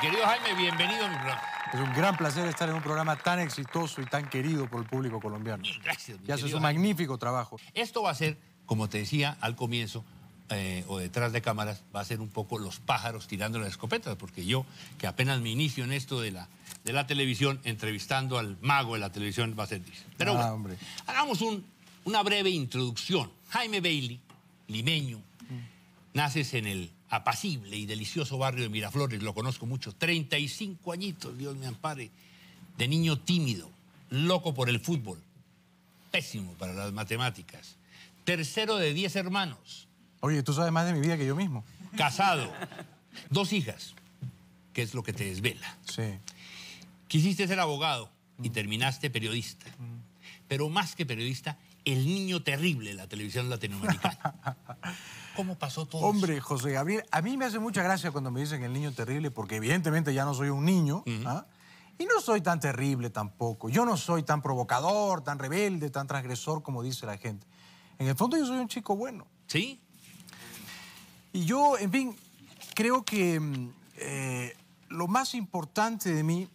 Querido Jaime, bienvenido a mi programa. Es un gran placer estar en un programa tan exitoso y tan querido por el público colombiano. Gracias. Y haces un magnífico trabajo. Esto va a ser, como te decía al comienzo, eh, o detrás de cámaras, va a ser un poco los pájaros tirando las escopetas, porque yo, que apenas me inicio en esto de la, de la televisión, entrevistando al mago de la televisión, va a ser difícil. Pero ah, hagamos una breve introducción. Jaime Bailey, limeño, mm. naces en el apacible y delicioso barrio de Miraflores, lo conozco mucho, 35 añitos, Dios me ampare, de niño tímido, loco por el fútbol, pésimo para las matemáticas, tercero de 10 hermanos. Oye, tú sabes más de mi vida que yo mismo. Casado, dos hijas, que es lo que te desvela. Sí. Quisiste ser abogado y terminaste periodista, pero más que periodista, el niño terrible de la televisión latinoamericana. cómo pasó todo. Hombre, José Gabriel, a mí me hace mucha gracia cuando me dicen el niño terrible, porque evidentemente ya no soy un niño. ¿ah? Y no soy tan terrible tampoco. Yo no soy tan provocador, tan rebelde, tan transgresor como dice la gente. En el fondo yo soy un chico bueno. Sí. Y yo, en fin, creo que mm, eh, lo más importante de mí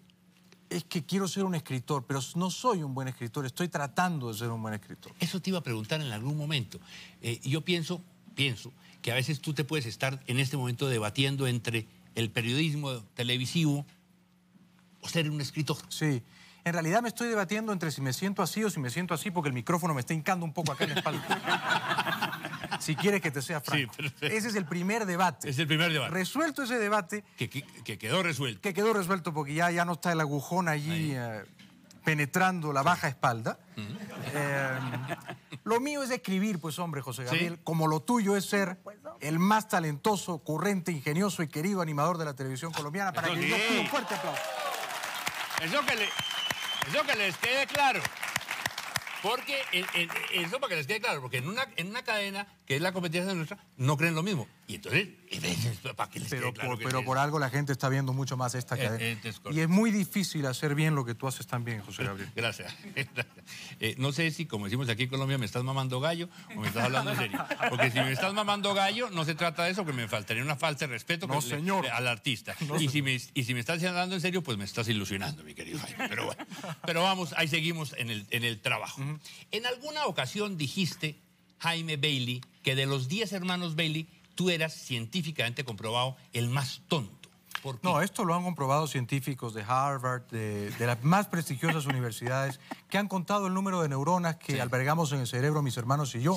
es que quiero ser un escritor, pero no soy un buen escritor, estoy tratando de ser un buen escritor. Eso te iba a preguntar en algún momento. Y eh, yo pienso, pienso que a veces tú te puedes estar en este momento debatiendo entre el periodismo televisivo o ser un escritor. Sí. En realidad me estoy debatiendo entre si me siento así o si me siento así porque el micrófono me está hincando un poco acá en la espalda. si quieres que te sea franco. ese es el primer debate. Es el primer debate. Resuelto ese debate. Que, quedó resuelto. Que quedó resuelto porque ya, ya no está el agujón allí eh, penetrando la baja espalda. Lo mío es escribir, pues hombre, José Gabriel, como lo tuyo es ser pues, el más talentoso, ocurrente, ingenioso y querido animador de la televisión colombiana, para que un fuerte aplauso. Eso que, les quede claro. Porque, eso para que les quede claro, porque en una, en una cadena que es la competencia de nuestra, no creen lo mismo. Y entonces, ¿para que les pero, pero por algo la gente está viendo mucho más esta eh, cadena. Eh, y es muy difícil hacer bien lo que tú haces tan bien José Gabriel. Gracias. Eh, no sé si, como decimos aquí en Colombia, me estás mamando gallo o me estás hablando en serio. Porque si me estás mamando gallo, no se trata de eso, que me faltaría una falta de respeto al artista. y, Si me, estás hablando en serio, pues me estás ilusionando, mi querido Pero bueno, vamos, ahí seguimos en el, en el trabajo. En alguna ocasión dijiste Jaime Bailey, que de los 10 hermanos Bailey, tú eras científicamente comprobado el más tonto. No, esto lo han comprobado científicos de Harvard, de, las más prestigiosas universidades, que han contado el número de neuronas que albergamos en el cerebro, mis hermanos y yo.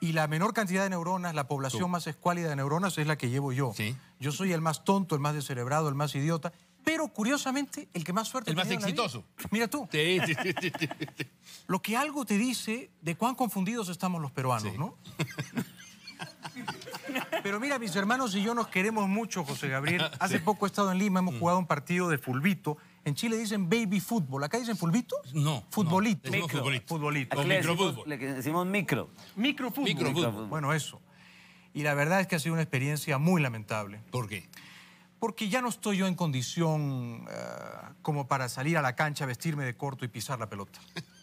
Y la menor cantidad de neuronas, la población más escuálida de neuronas es la que llevo yo. Yo soy el más tonto, el más descerebrado, el más idiota pero curiosamente el que más suerte El más exitoso. Mira tú. Lo que algo te dice de cuán confundidos estamos los peruanos, ¿no? Pero mira, mis hermanos y yo nos queremos mucho, José Gabriel. Hace poco he estado en Lima, hemos mm. jugado un partido de fulbito. En Chile dicen baby fútbol. ¿Acá dicen fulbito? No, Futbolito. futbolito. decimos, microfútbol. le decimos micro. Microfútbol. Microfútbol. Bueno, eso. Y la verdad es que ha sido una experiencia muy lamentable. ¿Por qué? porque ya no estoy yo en condición eh, como para salir a la cancha, vestirme de corto y pisar la pelota.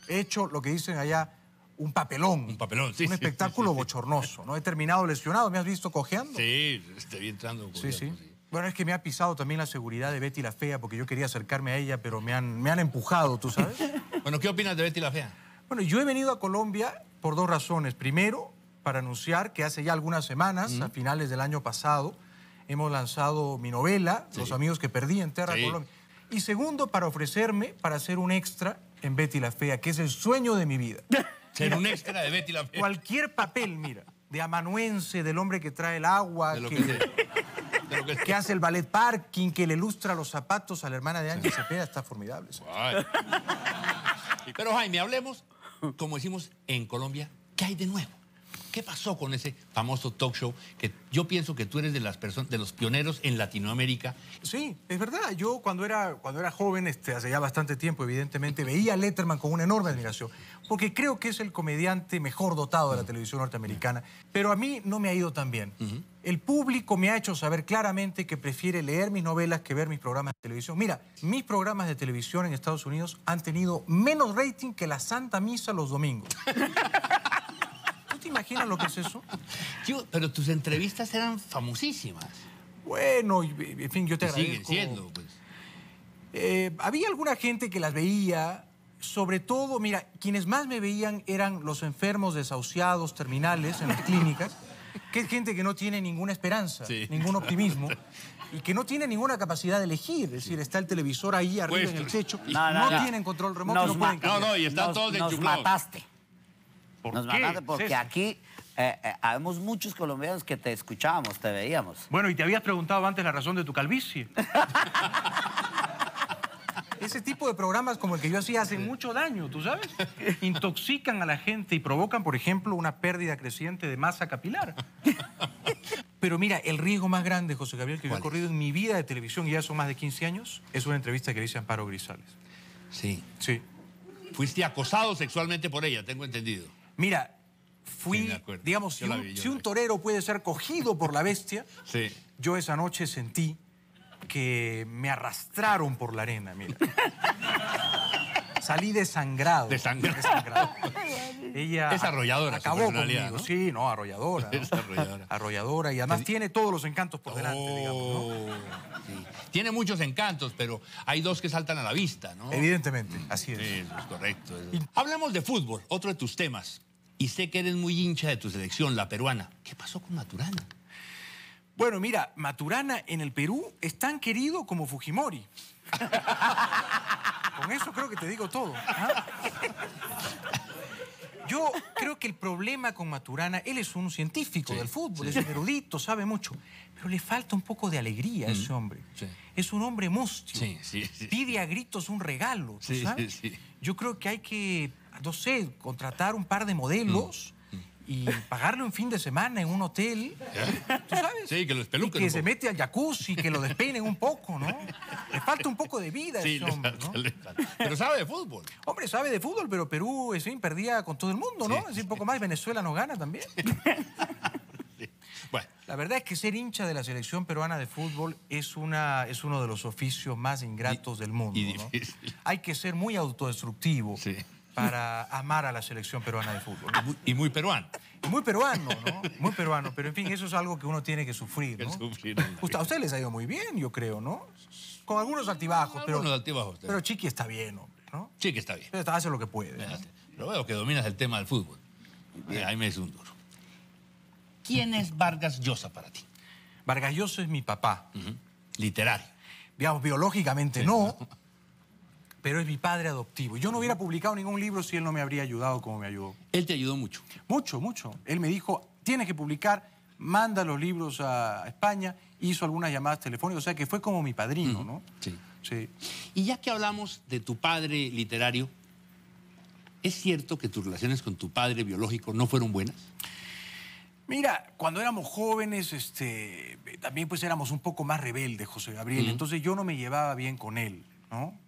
He hecho lo que dicen allá, un papelón. Un papelón, sí. Un espectáculo bochornoso, ¿no? He terminado lesionado, ¿me has visto cojeando? Sí, estoy entrando. sí, sí. Bueno, es que me ha pisado también la seguridad de Betty la Fea, porque yo quería acercarme a ella, pero me han, empujado, ¿tú sabes? bueno, ¿qué opinas de Betty la Fea? Bueno, yo he venido a Colombia por dos razones. Primero, para anunciar que hace ya algunas semanas, a finales del año pasado, hemos lanzado mi novela, Los amigos que perdí en Terra Colombia. Y segundo, para ofrecerme para hacer un extra en Betty la Fea, que es el sueño de mi vida. Ser un extra de Betty la Fea. Cualquier papel, mira, de amanuense, del hombre que trae el agua, que, hace el ballet parking, que le ilustra los zapatos a la hermana de Ángel Cepeda, está formidable. Pero Jaime, hablemos, como decimos en Colombia, ¿qué hay de nuevo? ¿Qué pasó con ese famoso talk show que yo pienso que tú eres de las personas, de los pioneros en Latinoamérica? Sí, es verdad. Yo cuando era, cuando era joven, este, hace ya bastante tiempo, evidentemente, veía a Letterman con una enorme admiración, porque creo que es el comediante mejor dotado de la mm. televisión norteamericana, pero a mí no me ha ido tan bien. El público me ha hecho saber claramente que prefiere leer mis novelas que ver mis programas de televisión. Mira, mis programas de televisión en Estados Unidos han tenido menos rating que la Santa Misa los domingos. imaginas lo que es eso? pero tus entrevistas eran famosísimas. Bueno, en fin, yo te agradezco. Siguen siendo, pues. Eh, había alguna gente que las veía, sobre todo, mira, quienes más me veían eran los enfermos desahuciados, terminales en las clínicas, que es gente que no tiene ninguna esperanza, ningún optimismo. Y que no tiene ninguna capacidad de elegir, es decir, está el televisor ahí arriba en el techo, no, tienen control remoto, no No, no, y están todos enchufados. Nos mataste nos porque aquí eh, eh, habemos muchos colombianos que te escuchábamos, te veíamos. Bueno, y te habías preguntado antes la razón de tu calvicie. Ese tipo de programas como el que yo hacía hacen mucho daño, ¿tú sabes? Intoxican a la gente y provocan, por ejemplo, una pérdida creciente de masa capilar. Pero mira, el riesgo más grande, José Gabriel, que yo he corrido en mi vida de televisión, y ya son más de 15 años, es una entrevista que le hice a Amparo Grisales. Sí. Sí. Fuiste acosado sexualmente por ella, tengo entendido. Mira, fui, digamos, si, un, torero puede ser cogido por la bestia, yo esa noche sentí que me arrastraron por la arena, mira. Salí desangrado. Desangrado. desangrado. Ella es arrolladora. Acabó conmigo. Sí, no, arrolladora. arrolladora. y además tiene todos los encantos por delante, oh, digamos. Tiene muchos encantos, pero hay dos que saltan a la vista, ¿no? Evidentemente, mm. así es. Sí, es correcto. Hablemos de fútbol, otro de tus temas. Y sé que eres muy hincha de tu selección, la peruana. ¿Qué pasó con Maturana? Bueno, mira, Maturana en el Perú es tan querido como Fujimori. Con eso creo que te digo todo. ¿ah? Yo creo que el problema con Maturana, él es un científico del fútbol, es un erudito, sabe mucho, pero le falta un poco de alegría a mm, ese hombre. Es un hombre mustio, pide a gritos un regalo, ¿sabes? Yo creo que hay que, no sé, contratar un par de modelos. Mm y pagarle un fin de semana en un hotel, ¿tú sabes? que y que se mete al jacuzzi, que lo despeinen un poco, ¿no? Le falta un poco de vida a ese hombre, ¿no? Pero sabe de fútbol. Hombre, sabe de fútbol, pero Perú, es perdía con todo el mundo, ¿no? es un poco más, Venezuela no gana también. Bueno. La verdad es que ser hincha de la selección peruana de fútbol es, una, es uno de los oficios más ingratos del mundo. ¿no? Hay que ser muy autodestructivo. Sí para amar a la selección peruana de fútbol. Y, muy, peruano. Muy peruano, ¿no? Muy peruano. Pero en fin, eso es algo que uno tiene que sufrir. ¿no? Sufrir a ustedes les ha ido muy bien, yo creo, ¿no? Con algunos altibajos. Algunos pero, Pero Chiqui está bien, hombre, ¿no? Chiqui está bien. Pero hace lo que puede. Pero veo que dominas el tema del fútbol. ahí me es un duro. ¿Quién es Vargas Llosa para ti? Vargas Llosa es mi papá. Literario. Digamos, biológicamente no. pero es mi padre adoptivo. Yo no hubiera publicado ningún libro si él no me habría ayudado como me ayudó. Él te ayudó mucho. Mucho, mucho. Él me dijo, tienes que publicar, manda los libros a España, hizo algunas llamadas telefónicas, o sea que fue como mi padrino, ¿no? Sí. sí. Y ya que hablamos de tu padre literario, ¿es cierto que tus relaciones con tu padre biológico no fueron buenas? Mira, cuando éramos jóvenes, este, también pues éramos un poco más rebeldes, José Gabriel, entonces yo no me llevaba bien con él.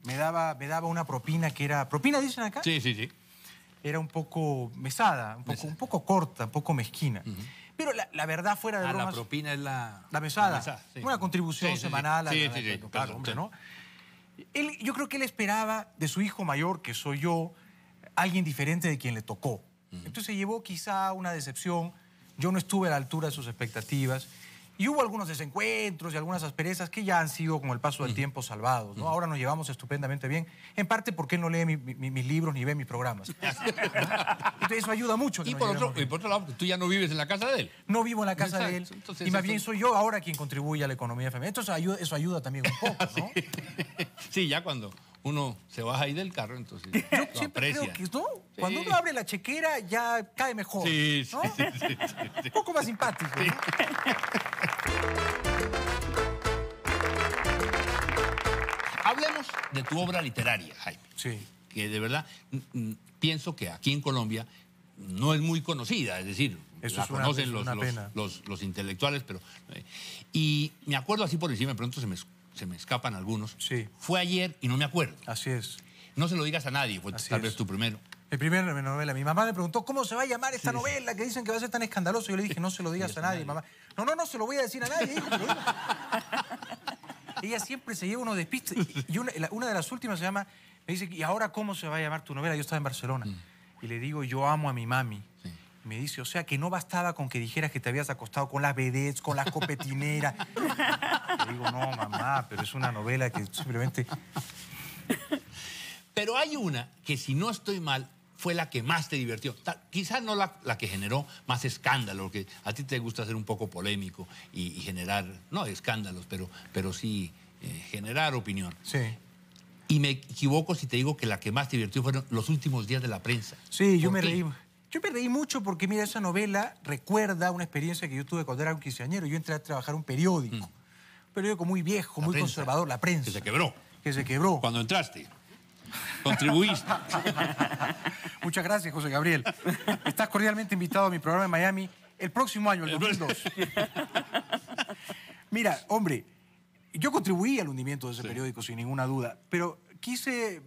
Me daba, me daba una propina que era... ¿Propina dicen acá? Sí, sí, sí. Era un poco mesada, un poco, corta, un poco mezquina. Pero la, verdad fuera de ah, la propina es la... La mesada. Una contribución semanal a la, ¿no? yo creo que él esperaba de su hijo mayor, que soy yo, alguien diferente de quien le tocó. Entonces se llevó quizá una decepción. Yo no estuve a la altura de sus expectativas. Y hubo algunos desencuentros y algunas asperezas que ya han sido con el paso del mm. tiempo salvados. ¿no? Mm. Ahora nos llevamos estupendamente bien, en parte porque no lee mis libros ni ve mis programas. Entonces eso ayuda mucho. Y por, otro, lado, tú ya no vives en la casa de él. No vivo en la casa de él. y más bien soy yo ahora quien contribuye a la economía femenina. Entonces eso ayuda también un poco. ¿no? sí. ya cuando uno se baja ahí del carro, entonces Yo creo que cuando uno abre la chequera ya cae mejor. Sí, sí, Un poco más simpático. Hablemos de tu obra literaria, Jaime. Sí. Que de verdad mm, mm, pienso que aquí en Colombia no es muy conocida, es decir, conocen los, intelectuales, pero. Eh, y me acuerdo así por encima, de pronto se me, escapan algunos. Sí. Fue ayer y no me acuerdo. Así es. No se lo digas a nadie, fue tal vez tu primero. Mi primera novela. Mi mamá me preguntó, ¿cómo se va a llamar esta novela que dicen que va a ser tan escandaloso? Yo le dije, no se lo digas a nadie, mamá. No, no, no se lo voy a decir a nadie, Ella siempre se lleva unos despistes. Y una, de las últimas se llama, me dice, ¿y ahora cómo se va a llamar tu novela? Yo estaba en Barcelona. Mm. Y le digo, yo amo a mi mami. me dice, o sea, que no bastaba con que dijeras que te habías acostado con las vedettes, con las copetineras. le digo, no, mamá, pero es una novela que simplemente... Pero hay una que, si no estoy mal, fue la que más te divirtió? Quizás no la, que generó más escándalo, porque a ti te gusta ser un poco polémico y, generar, no escándalos, pero, pero sí eh, generar opinión. Sí. Y me equivoco si te digo que la que más te divirtió fueron los últimos días de la prensa. Sí, yo me reí. Yo me reí mucho porque, mira, esa novela recuerda una experiencia que yo tuve cuando era un quinceañero. Yo entré a trabajar un periódico. Mm. Un periódico muy viejo, muy conservador, la prensa. Que se quebró. Que se quebró. Cuando entraste contribuís. Muchas gracias, José Gabriel. Estás cordialmente invitado a mi programa en Miami el próximo año, el 2002. Mira, hombre, yo contribuí al hundimiento de ese periódico, sin ninguna duda, pero quise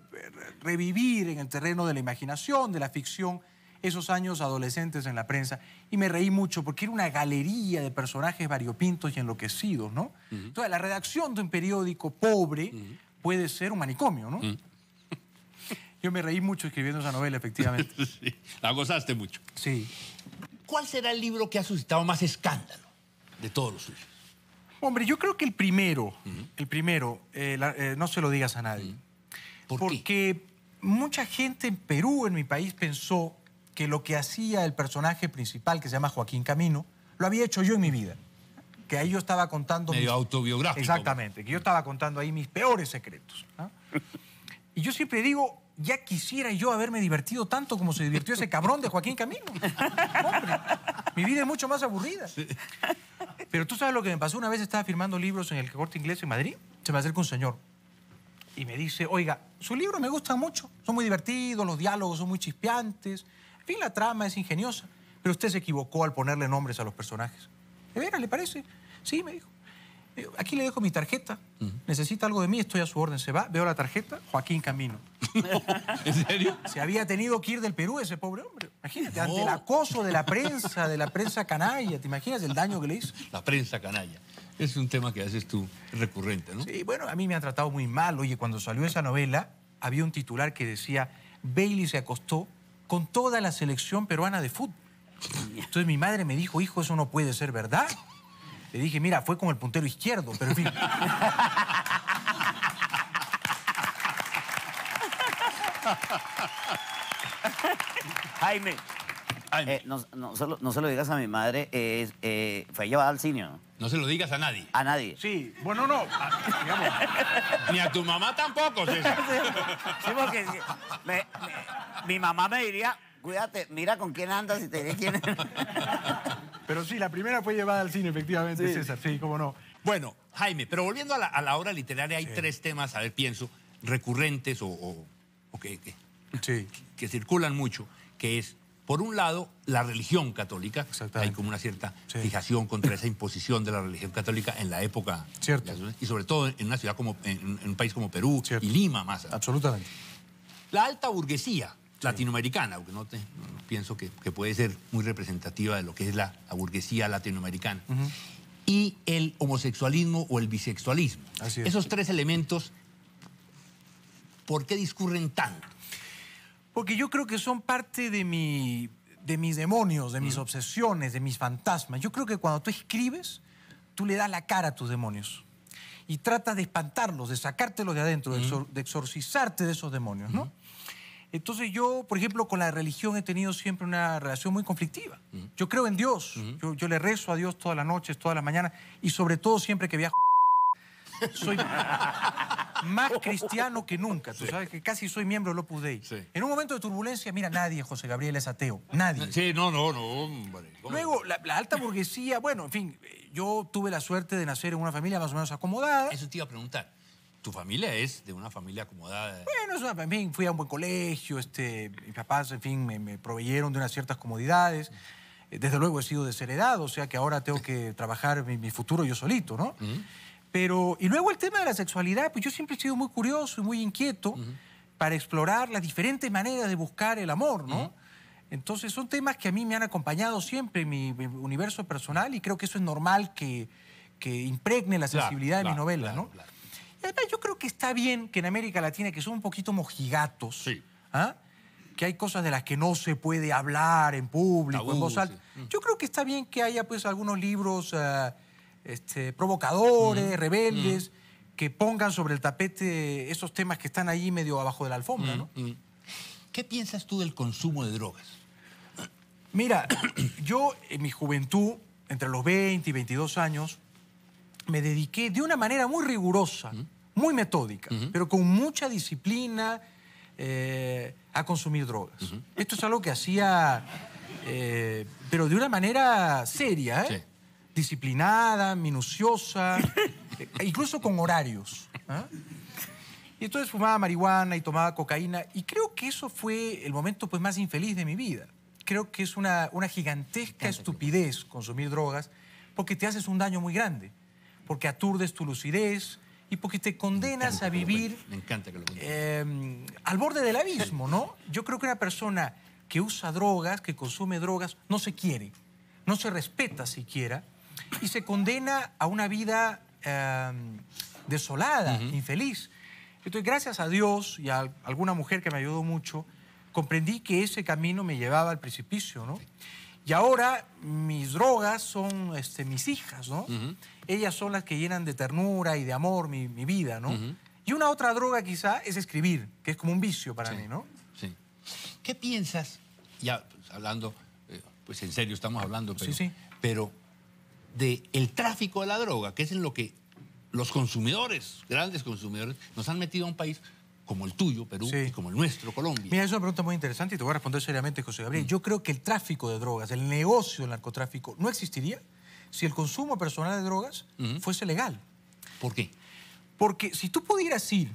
revivir en el terreno de la imaginación, de la ficción, esos años adolescentes en la prensa y me reí mucho porque era una galería de personajes variopintos y enloquecidos, ¿no? toda Entonces, la redacción de un periódico pobre puede ser un manicomio, ¿no? Yo me reí mucho escribiendo esa novela, efectivamente. sí, la gozaste mucho. Sí. ¿Cuál será el libro que ha suscitado más escándalo de todos los suyos? Hombre, yo creo que el primero, el primero, eh, eh, no se lo digas a nadie. porque mucha gente en Perú, en mi país, pensó que lo que hacía el personaje principal, que se llama Joaquín Camino, lo había hecho yo en mi vida. Que ahí yo estaba contando... Medio mis... autobiográfico. Exactamente, que yo estaba contando ahí mis peores secretos. y yo siempre digo, ya quisiera yo haberme divertido tanto como se divirtió ese cabrón de Joaquín Camino. Hombre, mi vida es mucho más aburrida. Pero tú sabes lo que me pasó. Una vez estaba firmando libros en el corte inglés en Madrid. Se me acerca un señor y me dice, oiga, su libro me gusta mucho. Son muy divertidos, los diálogos son muy chispeantes. En fin, la trama es ingeniosa. Pero usted se equivocó al ponerle nombres a los personajes. ¿De veras le parece? Sí, me dijo aquí le dejo mi tarjeta, necesita algo de mí, estoy a su orden, se va, veo la tarjeta, Joaquín Camino. ¿En serio? Se había tenido que ir del Perú ese pobre hombre. Imagínate, ante el acoso de la prensa, de la prensa canalla, ¿te imaginas el daño que le hizo? La prensa canalla. Es un tema que haces tú recurrente, ¿no? Sí, bueno, a mí me han tratado muy mal. Oye, cuando salió esa novela, había un titular que decía, Bailey se acostó con toda la selección peruana de fútbol. Entonces mi madre me dijo, hijo, eso no puede ser verdad dije, mira, fue con el puntero izquierdo, pero en fin. Jaime. Eh, no, se lo, digas a mi madre, eh, fue llevada al cine. ¿no? se lo digas a nadie. A nadie. Sí, bueno, no. Ah, ni a tu mamá tampoco, César. sí, porque mi mamá me diría, cuídate, mira con quién andas y te diré quién Pero sí, la primera fue llevada al cine, efectivamente, es César, sí, cómo no. Bueno, Jaime, pero volviendo a la, obra literaria, hay tres temas, a ver, pienso, recurrentes o, que, circulan mucho, que es, por un lado, la religión católica. Hay como una cierta fijación contra esa imposición de la religión católica en la época. Cierto. y sobre todo en una ciudad como, en, un país como Perú y Lima, más. Absolutamente. La alta burguesía, latinoamericana, aunque no, te, pienso que, puede ser muy representativa de lo que es la, burguesía latinoamericana. Y el homosexualismo o el bisexualismo. Esos tres elementos, ¿por qué discurren tanto? Porque yo creo que son parte de, mi, de mis demonios, de mis mm. obsesiones, de mis fantasmas. Yo creo que cuando tú escribes, tú le das la cara a tus demonios y tratas de espantarlos, de sacártelos de adentro, de, exorcizarte de esos demonios, ¿no? Entonces yo, por ejemplo, con la religión he tenido siempre una relación muy conflictiva. Yo creo en Dios, yo, le rezo a Dios todas las noches, todas las mañanas y sobre todo siempre que viajo. Soy más cristiano que nunca, tú sabes que casi soy miembro del Opus Dei. En un momento de turbulencia, mira, nadie, José Gabriel, es ateo, nadie. Sí, no, no, no, hombre. Luego, la alta burguesía, bueno, en fin, eh, yo tuve la suerte de nacer en una familia más o menos acomodada. Eso te iba a preguntar tu familia es de una familia acomodada. Bueno, en fin, fui a un buen colegio, este, mis papás, en fin, me, proveyeron de unas ciertas comodidades. Eh, desde luego he sido desheredado, o sea que ahora tengo que trabajar mi, futuro yo solito, ¿no? Pero, y luego el tema de la sexualidad, pues yo siempre he sido muy curioso y muy inquieto para explorar las diferentes maneras de buscar el amor, ¿no? Entonces son temas que a mí me han acompañado siempre en mi, universo personal y creo que eso es normal que, impregne la sensibilidad de mi novela, ¿no? yo creo que está bien que en América Latina, que son un poquito mojigatos, ¿ah? que hay cosas de las que no se puede hablar en público, en voz alta. Mm. Yo creo que está bien que haya pues algunos libros eh, este, provocadores, mm. rebeldes, mm. que pongan sobre el tapete esos temas que están ahí medio abajo de la alfombra, ¿Qué piensas tú del consumo de drogas? Mira, yo en mi juventud, entre los 20 y 22 años, me dediqué de una manera muy rigurosa muy metódica, pero con mucha disciplina eh, a consumir drogas. Esto es algo que hacía, eh, pero de una manera seria, ¿eh? disciplinada, minuciosa, e incluso con horarios. ¿ah? Y entonces fumaba marihuana y tomaba cocaína y creo que eso fue el momento pues, más infeliz de mi vida. Creo que es una, una gigantesca estupidez consumir drogas porque te haces un daño muy grande, porque aturdes tu lucidez, y porque te condenas a vivir em, al borde del abismo, ¿no? Yo creo que una persona que usa drogas, que consume drogas, no se quiere, no se respeta siquiera y se condena a una vida em, desolada, infeliz. Entonces, gracias a Dios y a alguna mujer que me ayudó mucho, comprendí que ese camino me llevaba al precipicio, ¿no? Y ahora mis drogas son este, mis hijas, ¿no? Ellas son las que llenan de ternura y de amor mi, vida, ¿no? Y una otra droga quizá es escribir, que es como un vicio para mí, ¿no? Sí. ¿Qué piensas? Ya pues, hablando, eh, pues en serio estamos hablando, pero, sí, sí. pero de el tráfico de la droga, que es en lo que los consumidores, grandes consumidores, nos han metido a un país como el tuyo, Perú, y como el nuestro, Colombia. Mira, es una pregunta muy interesante y te voy a responder seriamente, José Gabriel. Mm. Yo creo que el tráfico de drogas, el negocio del narcotráfico, no existiría si el consumo personal de drogas fuese legal. ¿Por qué? Porque si tú pudieras ir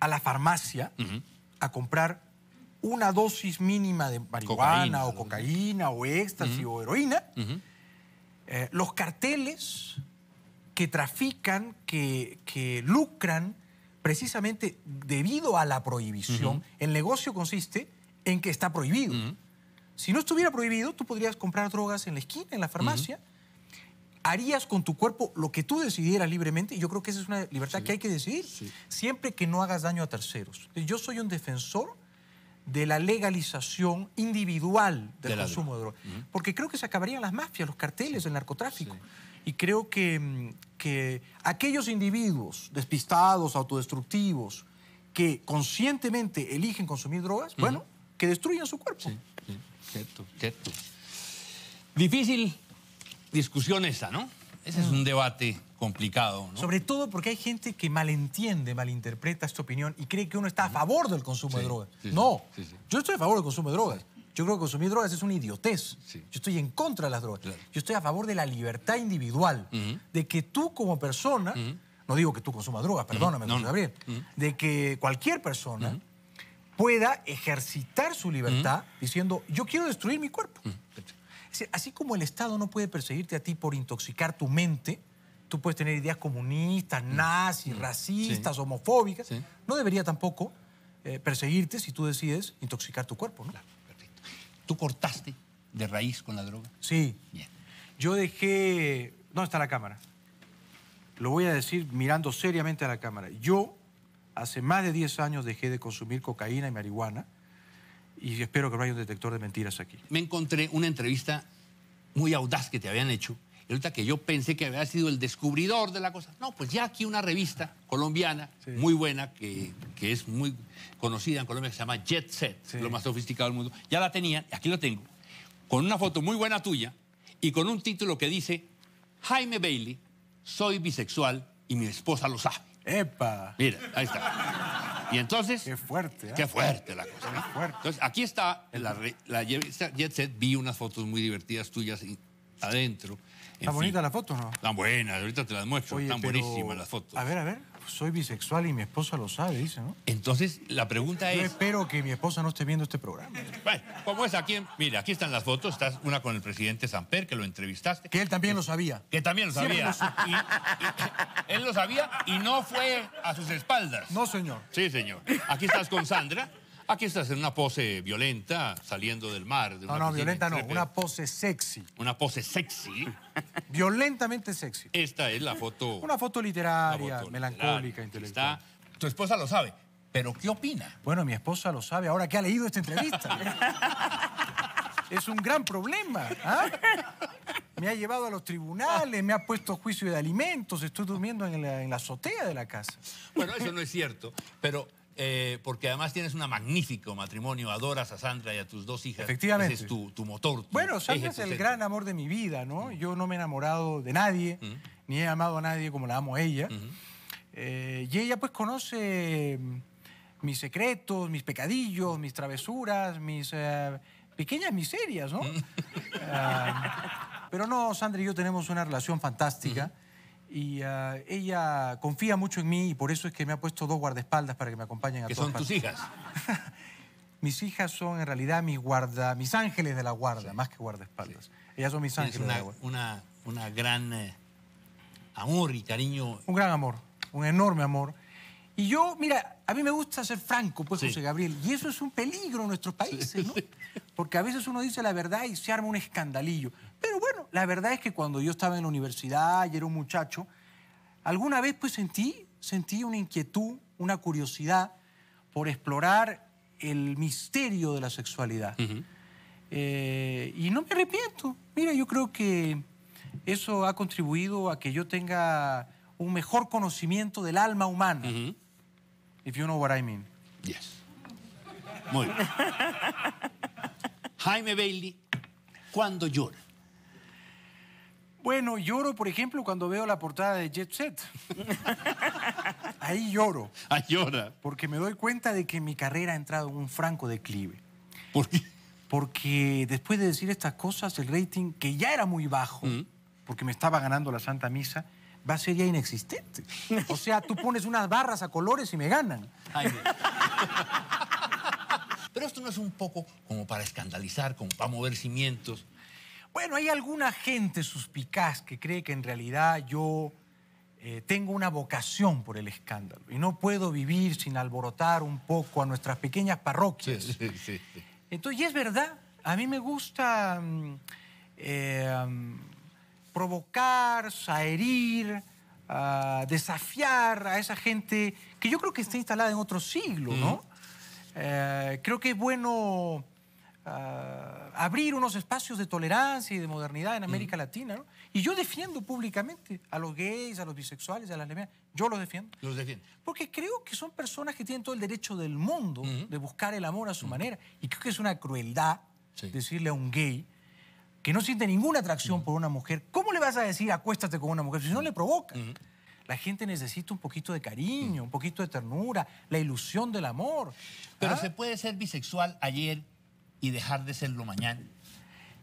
a la farmacia a comprar una dosis mínima de marihuana o cocaína o éxtasis o heroína, eh, los carteles que trafican, que, que lucran precisamente debido a la prohibición, el negocio consiste en que está prohibido. Si no estuviera prohibido, tú podrías comprar drogas en la esquina, en la farmacia. Harías con tu cuerpo lo que tú decidieras libremente, y yo creo que esa es una libertad que hay que decidir, siempre que no hagas daño a terceros. Yo soy un defensor de la legalización individual del consumo de drogas, porque creo que se acabarían las mafias, los carteles, el narcotráfico. Y creo mm, que, aquellos individuos despistados, autodestructivos, que conscientemente eligen consumir drogas, bueno, que destruyan su cuerpo. Sí, sí. Cierto, cierto. Difícil discusión esa, ¿no? Ese es mm. un debate complicado. ¿no? Sobre todo porque hay gente que malentiende, malinterpreta esta opinión y cree que uno está a favor del consumo de drogas. no, yo estoy a favor del consumo de drogas. Yo creo que consumir drogas es una idiotez. Yo estoy en contra de las drogas. Yo estoy a favor de la libertad individual, de que tú como persona, no digo que tú consumas drogas, perdóname, no, Gabriel, de que cualquier persona pueda ejercitar su libertad diciendo, yo quiero destruir mi cuerpo. así como el Estado no puede perseguirte a ti por intoxicar tu mente, tú puedes tener ideas comunistas, nazis, racistas, homofóbicas, no debería tampoco eh, perseguirte si tú decides intoxicar tu cuerpo. ¿no? ¿Tú cortaste de raíz con la droga? Sí. Yo dejé... ¿Dónde está la cámara? Lo voy a decir mirando seriamente a la cámara. Yo hace más de 10 años dejé de consumir cocaína y marihuana y espero que no haya un detector de mentiras aquí. Me encontré una entrevista muy audaz que te habían hecho Resulta que yo pensé que había sido el descubridor de la cosa. No, pues ya aquí una revista colombiana muy buena, que, es muy conocida en Colombia, que se llama Jet Set, lo más sofisticado del mundo. Ya la tenía, aquí lo tengo, con una foto muy buena tuya y con un título que dice, Jaime Bailey, soy bisexual y mi esposa lo sabe. ¡Epa! Mira, ahí está. Y entonces... ¡Qué fuerte! ¿eh? ¡Qué fuerte la cosa! Entonces, aquí está la, la, Jet Set. Vi unas fotos muy divertidas tuyas adentro. Está bonita la foto, ¿no? Están buenas, ahorita te las muestro, están buenísimas las fotos. A ver, a ver, soy bisexual y mi esposa lo sabe, dice, ¿no? Entonces, la pregunta es... Yo espero que mi esposa no esté viendo este programa. Bueno, como es aquí, mira, aquí están las fotos, estás una con el presidente Samper, que lo entrevistaste. Que él también lo eh, sabía. Que también lo sabía. él lo sabía y no fue a sus espaldas. No, señor. Sí, señor. Aquí estás con Sandra, Aquí estás en una pose violenta, saliendo del mar. no, no, violenta no, una pose sexy. Una pose sexy. Violentamente sexy. Esta es la foto... Una foto literaria, melancólica, intelectual. Está... Tu esposa lo sabe, pero ¿qué opina? Bueno, mi esposa lo sabe ahora que ha leído esta entrevista. es un gran problema. ¿ah? Me ha llevado a los tribunales, me ha puesto juicio de alimentos, estoy durmiendo en la azotea de la casa. Bueno, eso no es cierto, pero eh, porque además tienes un magnífico matrimonio, adoras a Sandra y a tus dos hijas. Efectivamente. Ese es tu, motor. bueno, Sandra es el gran amor de mi vida, ¿no? Mm. Yo no me he enamorado de nadie, mm. ni he amado a nadie como la amo a ella. Mm-hmm. Eh, y ella pues conoce mm, mis secretos, mis pecadillos, mis travesuras, mis eh, pequeñas miserias, ¿no? Ah, pero no, Sandra y yo tenemos una relación fantástica y ah, ella confía mucho en mí y por eso es que me ha puesto dos guardaespaldas para que me acompañen a todos. ¿Que son tus hijas? mis hijas son en realidad mis guarda, mis ángeles de la guarda, más que guardaespaldas. Ellas son mis ángeles una, Una, gran eh, amor y cariño. Un gran amor, un enorme amor. Y yo, mira, a mí me gusta ser franco, pues, José Gabriel, y eso es un peligro en nuestros países, ¿no? Porque a veces uno dice la verdad y se arma un escandalillo. Pero bueno, la verdad es que cuando yo estaba en la universidad y era un muchacho, alguna vez pues sentí, sentí una inquietud, una curiosidad por explorar el misterio de la sexualidad. Eh, y no me arrepiento. Mira, yo creo que eso ha contribuido a que yo tenga un mejor conocimiento del alma humana. If you know what I mean. Yes. Muy bien. Jaime Bailey, ¿cuándo llora? Bueno, lloro, por ejemplo, cuando veo la portada de Jet Set. Ahí lloro. Ahí llora. Porque me doy cuenta de que mi carrera ha entrado en un franco declive. ¿Por qué? Porque después de decir estas cosas, el rating, que ya era muy bajo, mm. porque me estaba ganando la Santa Misa, va a ser ya inexistente. O sea, tú pones unas barras a colores y me ganan. Pero esto no es un poco como para escandalizar, como para mover cimientos. Bueno, hay alguna gente suspicaz que cree que en realidad yo eh, tengo una vocación por el escándalo y no puedo vivir sin alborotar un poco a nuestras pequeñas parroquias. Sí, sí, sí. Entonces, y es verdad, a mí me gusta mm, em, provocar, saherir, ah, desafiar a esa gente que yo creo que está instalada en otro siglo, ¿no? Mm. Eh, creo que es bueno Ah, abrir unos espacios de tolerancia y de modernidad en América mm. Latina. Y yo defiendo públicamente a los gays, a los bisexuales, a las lesbianas. Yo los defiendo. Los defiendo. Porque creo que son personas que tienen todo el derecho del mundo mm. de buscar el amor a su mm. manera. Y creo que es una crueldad decirle a un gay que no siente ninguna atracción por una mujer, ¿cómo le vas a decir acuéstate con una mujer si no le provoca? La gente necesita un poquito de cariño, un poquito de ternura, la ilusión del amor. Pero ¿Ah? se puede ser bisexual ayer y dejar de serlo mañana?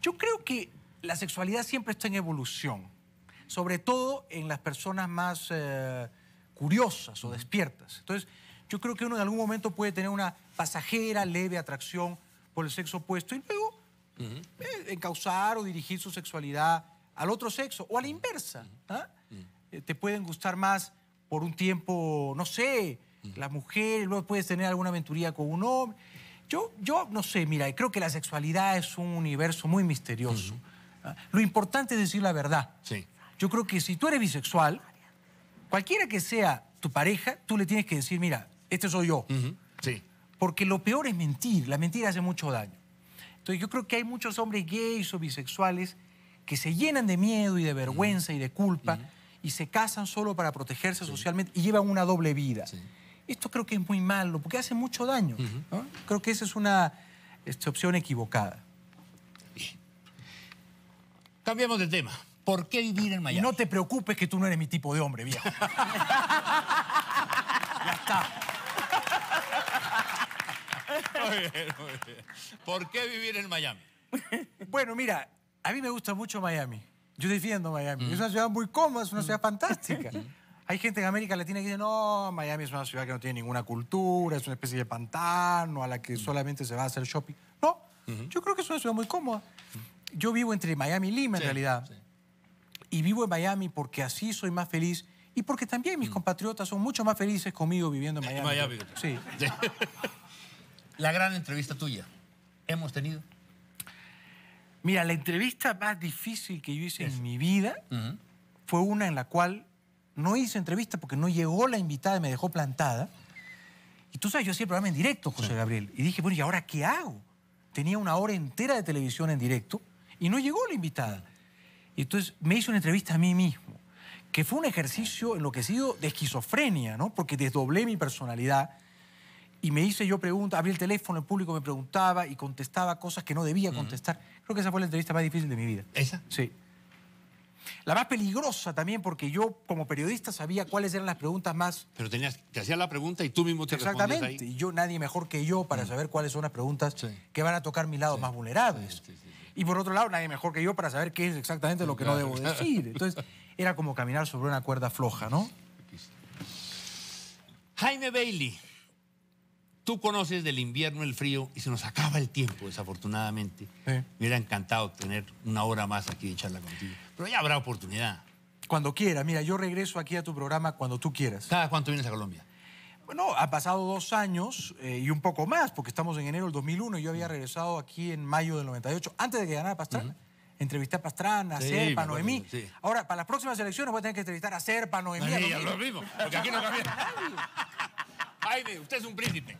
Yo creo que la sexualidad siempre está en evolución, sobre todo en las personas más eh, curiosas o despiertas. Entonces, yo creo que uno en algún momento puede tener una pasajera, leve atracción por el sexo opuesto y luego eh, encauzar o dirigir su sexualidad al otro sexo o a la inversa. ¿ah? Eh, te pueden gustar más por un tiempo, no sé, la mujer... las mujeres, luego puedes tener alguna aventuría con un hombre. Yo, yo no sé, mira, creo que la sexualidad es un universo muy misterioso. Ah, lo importante es decir la verdad. Yo creo que si tú eres bisexual, cualquiera que sea tu pareja, tú le tienes que decir, mira, este soy yo. Sí. Porque lo peor es mentir. La mentira hace mucho daño. Entonces yo creo que hay muchos hombres gays o bisexuales que se llenan de miedo y de vergüenza y de culpa y se casan solo para protegerse socialmente y llevan una doble vida. Sí. Esto creo que es muy malo, porque hace mucho daño. Creo que esa es una este, opción equivocada. Cambiamos de tema. ¿Por qué vivir en Miami? No te preocupes que tú no eres mi tipo de hombre, viejo. ya está. Muy bien, ¿Por qué vivir en Miami? Bueno, mira, a mí me gusta mucho Miami. Yo defiendo Miami. Es una mm. ciudad muy cómoda, es una ciudad fantástica. Hay gente en América Latina que dice, no, Miami es una ciudad que no tiene ninguna cultura, es una especie de pantano a la que solamente se va a hacer shopping. No, yo creo que es una ciudad muy cómoda. Yo vivo entre Miami y Lima, en realidad. Y vivo en Miami porque así soy más feliz y porque también mis mm. compatriotas son mucho más felices conmigo viviendo en Miami. Miami. Sí. la gran entrevista tuya. ¿Hemos tenido? Mira, la entrevista más difícil que yo hice en mi vida fue una en la cual no hice entrevista porque no llegó la invitada y me dejó plantada. Y tú sabes, yo hacía el programa en directo, José Gabriel. Y dije, bueno, ¿y ahora qué hago? Tenía una hora entera de televisión en directo y no llegó la invitada. Y entonces me hice una entrevista a mí mismo, que fue un ejercicio enloquecido de esquizofrenia, ¿no? Porque desdoblé mi personalidad y me hice yo preguntas, abrí el teléfono, el público me preguntaba y contestaba cosas que no debía contestar. Creo que esa fue la entrevista más difícil de mi vida. ¿Esa? Sí. La más peligrosa también, porque yo como periodista sabía cuáles eran las preguntas más... Pero tenías, te hacía la pregunta y tú mismo te Exactamente. Ahí. Y yo, nadie mejor que yo para mm. saber cuáles son las preguntas que van a tocar mi lado más vulnerables. y por otro lado, nadie mejor que yo para saber qué es exactamente lo que no debo decir. Entonces, era como caminar sobre una cuerda floja, ¿no? Jaime Bailey, tú conoces del invierno, el frío, y se nos acaba el tiempo, desafortunadamente. Me hubiera encantado tener una hora más aquí de charla contigo. Pero ya habrá oportunidad. Cuando quiera. Mira, yo regreso aquí a tu programa cuando tú quieras. ¿Cada cuánto vienes a Colombia? Bueno, ha pasado dos años eh, y un poco más, porque estamos en enero del 2001 y yo había mm. regresado aquí en mayo del 98, antes de que ganara Pastrana. Entrevisté a Pastrana, a sí, Serpa, Noemí. Ahora, para las próximas elecciones voy a tener que entrevistar a Serpa, Noemí. Sí, lo mismo, porque aquí no cambia. Aide, usted es un príncipe.